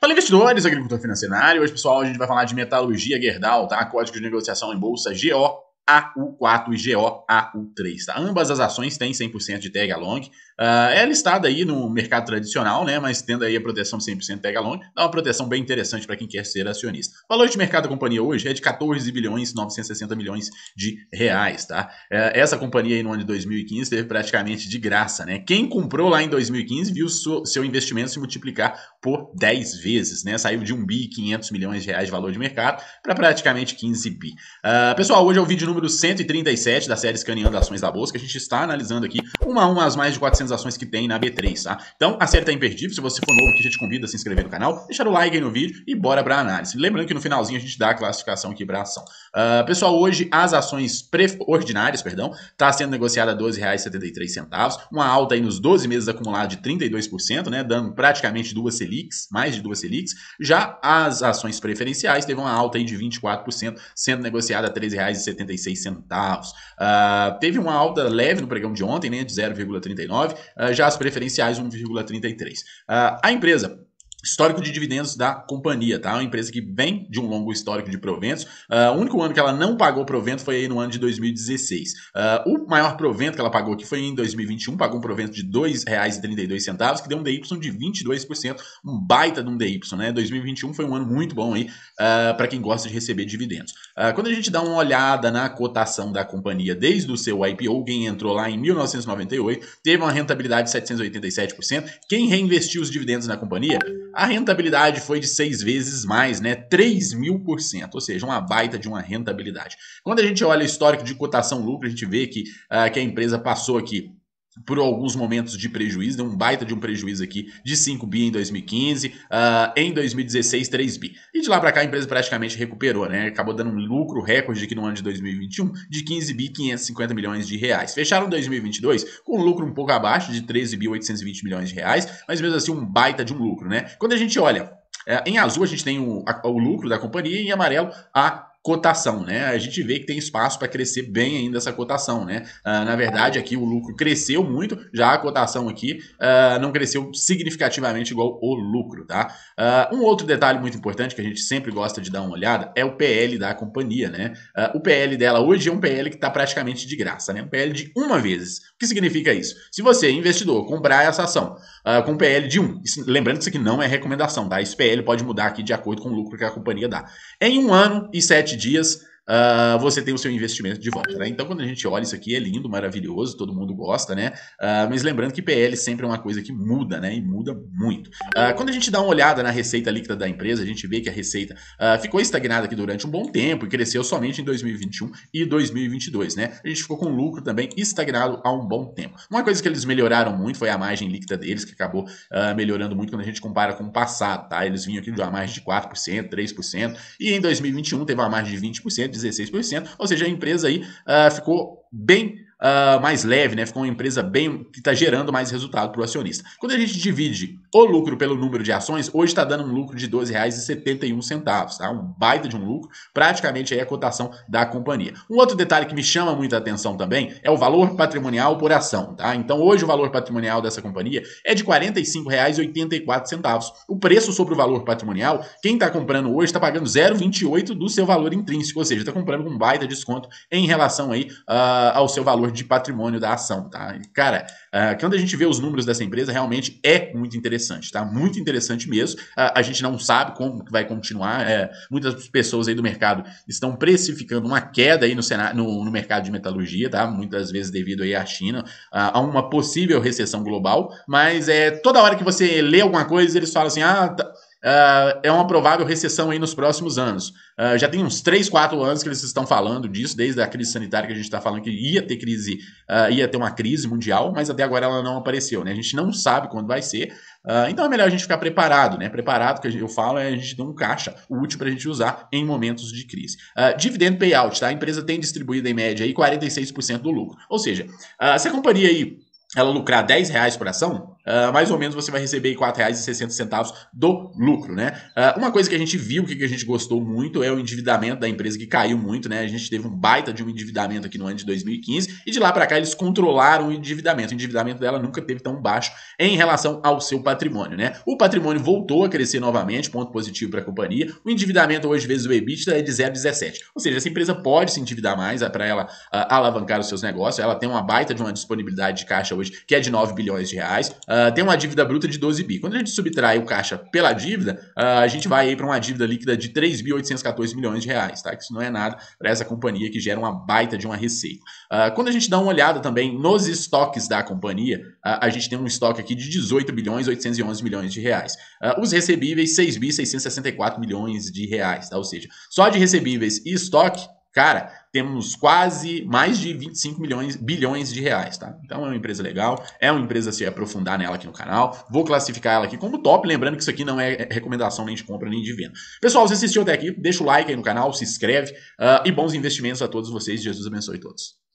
Fala investidores, agricultor financeiro na área. Hoje, pessoal, a gente vai falar de metalurgia Gerdau, tá? Código de negociação em bolsa goau 4 e GOAU3. Tá? Ambas as ações têm 100% de tag along. Uh, é listada aí no mercado tradicional, né? mas tendo aí a proteção 100% tag along, dá uma proteção bem interessante para quem quer ser acionista. O valor de mercado da companhia hoje é de 14 bilhões 960 milhões de reais. Tá? Uh, essa companhia aí no ano de 2015 teve praticamente de graça. Né? Quem comprou lá em 2015 viu seu investimento se multiplicar por 10 vezes, né? Saiu de 1 bi e 500 milhões de reais de valor de mercado para praticamente 15 bi. Uh, pessoal, hoje é o vídeo número 137 da série Escaneando Ações da Bolsa, que a gente está analisando aqui uma, umas mais de 400 ações que tem na B3, tá? Então, acerta imperdível. Se você for novo aqui, a gente convida a se inscrever no canal, deixar o like aí no vídeo e bora pra análise. Lembrando que no finalzinho a gente dá a classificação aqui pra ação. Uh, pessoal, hoje as ações ordinárias, perdão, tá sendo negociada a R$12,73, uma alta aí nos 12 meses acumulada de 32%, né? Dando praticamente duas Selics, mais de duas Selics. Já as ações preferenciais teve uma alta aí de 24%, sendo negociada a R$13,76. Uh, teve uma alta leve no pregão de ontem, né? 0,39, ah, já as preferenciais 1,33. Ah, a empresa Histórico de dividendos da companhia, tá? É uma empresa que vem de um longo histórico de proventos. Uh, o único ano que ela não pagou provento foi aí no ano de 2016. Uh, ah, o maior provento que ela pagou aqui foi em 2021, pagou um provento de R$ 2,32, que deu um DY de 22%, um baita de um DY, né? 2021 foi um ano muito bom aí uh, ah, para quem gosta de receber dividendos. quando a gente dá uma olhada na cotação da companhia desde o seu IPO, quem entrou lá em 1998, teve uma rentabilidade de 787%. Quem reinvestiu os dividendos na companhia? A rentabilidade foi de seis vezes mais, né? 3 mil por cento, ou seja, uma baita de uma rentabilidade. Quando a gente olha o histórico de cotação lucro, a gente vê que, uh, que a empresa passou aqui por alguns momentos de prejuízo, deu um baita de um prejuízo aqui de 5 bi em 2015, uh, ah, em 2016 3 bi. E de lá para cá a empresa praticamente recuperou, né? Acabou dando um lucro recorde aqui no ano de 2021 de 15 bi 550 milhões de reais. Fecharam 2022 com um lucro um pouco abaixo de 13 bi 820 milhões de reais, mas mesmo assim um baita de um lucro, né? Quando a gente olha eh, em azul a gente tem o, a, o lucro da companhia e em amarelo a cotação, né? A gente vê que tem espaço para crescer bem ainda essa cotação, né? Uh, na verdade, aqui o lucro cresceu muito, já a cotação aqui uh, não cresceu significativamente igual o lucro, tá? Uh, um outro detalhe muito importante que a gente sempre gosta de dar uma olhada é o PL da companhia, né? o PL dela hoje é um PL que está praticamente de graça, né? Um PL de uma vez. O que significa isso? Se você, investidor, comprar essa ação com PL de um, isso, lembrando que isso aqui não é recomendação, tá? Esse PL pode mudar aqui de acordo com o lucro que a companhia dá. Em um ano e sete sete dias uh, você tem o seu investimento de volta. Né? Então, quando a gente olha isso aqui, é lindo, maravilhoso, todo mundo gosta, né? Uh, mas lembrando que PL sempre é uma coisa que muda, né? E muda muito. Uh, quando a gente dá uma olhada na receita líquida da empresa, a gente vê que a receita ficou estagnada aqui durante um bom tempo e cresceu somente em 2021 e 2022, né? A gente ficou com lucro também estagnado há um bom tempo. Uma coisa que eles melhoraram muito foi a margem líquida deles, que acabou melhorando muito quando a gente compara com o passado, tá? Eles vinham aqui de uma margem de 4%, 3%, e em 2021 teve uma margem de 20%, 16%, ou seja, a empresa aí uh, ficou bem uh, mais leve, né? Ficou uma empresa bem que está gerando mais resultado para o acionista. Quando a gente divide o lucro pelo número de ações, hoje está dando um lucro de R$12,71, tá? Um baita de um lucro, praticamente aí a cotação da companhia. Um outro detalhe que me chama muita atenção também é o valor patrimonial por ação, tá? Então hoje o valor patrimonial dessa companhia é de R$45,84. O preço sobre o valor patrimonial, quem está comprando hoje está pagando 0,28 do seu valor intrínseco, ou seja, está comprando com um baita desconto em relação aí uh, ao seu valor valor de patrimônio da ação, tá? E, cara, uh, quando a gente vê os números dessa empresa, realmente é muito interessante, tá? Muito interessante mesmo. Uh, a gente não sabe como vai continuar. É, muitas pessoas aí do mercado estão precificando uma queda aí no, no, no, mercado de metalurgia, tá? Muitas vezes devido aí à China, ah, a uma possível recessão global. Mas é toda hora que você lê alguma coisa, eles falam assim, ah... Tá, uh, é uma provável recessão aí nos próximos anos. Uh, já tem uns 3, 4 anos que eles estão falando disso, desde a crise sanitária que a gente está falando que ia ter crise, uh, ia ter uma crise mundial, mas até agora ela não apareceu, né? A gente não sabe quando vai ser, então é melhor a gente ficar preparado, né? Preparado, que eu falo, é a gente ter um caixa útil para a gente usar em momentos de crise. Uh, dividend payout, tá? A empresa tem distribuído em média aí 46% do lucro. Ou seja, se a companhia aí ela lucrar 10 reais por ação, ah, mais ou menos você vai receber R$ 4,60 do lucro, né? Uh, uma coisa que a gente viu, que a gente gostou muito, é o endividamento da empresa que caiu muito, né? A gente teve um baita de um endividamento aqui no ano de 2015 e de lá para cá eles controlaram o endividamento. O endividamento dela nunca teve tão baixo em relação ao seu patrimônio, né? O patrimônio voltou a crescer novamente, ponto positivo para a companhia. O endividamento hoje vezes o EBITDA é de 0,17. Ou seja, essa empresa pode se endividar mais é para ela uh, alavancar os seus negócios. Ela tem uma baita de uma disponibilidade de caixa hoje que é de 9 bilhões de reais. Uh, ah, tem uma dívida bruta de 12 bi. Quando a gente subtrai o caixa pela dívida, uh, a gente vai para uma dívida líquida de 3.814 milhões de reais, tá? Que isso não é nada para essa companhia que gera uma baita de uma receita. Uh, quando a gente dá uma olhada também nos estoques da companhia, a gente tem um estoque aqui de 18 bilhões 811 milhões de reais. os recebíveis 6.664 milhões de reais, tá? Ou seja, só de recebíveis e estoque Cara, temos quase mais de 25 milhões, bilhões de reais, tá? Então é uma empresa legal, é uma empresa se aprofundar nela aqui no canal. Vou classificar ela aqui como top, lembrando que isso aqui não é, é recomendação nem de compra nem de venda. Pessoal, se assistiu até aqui, deixa o like aí no canal, se inscreve uh, e bons investimentos a todos vocês. Jesus abençoe todos.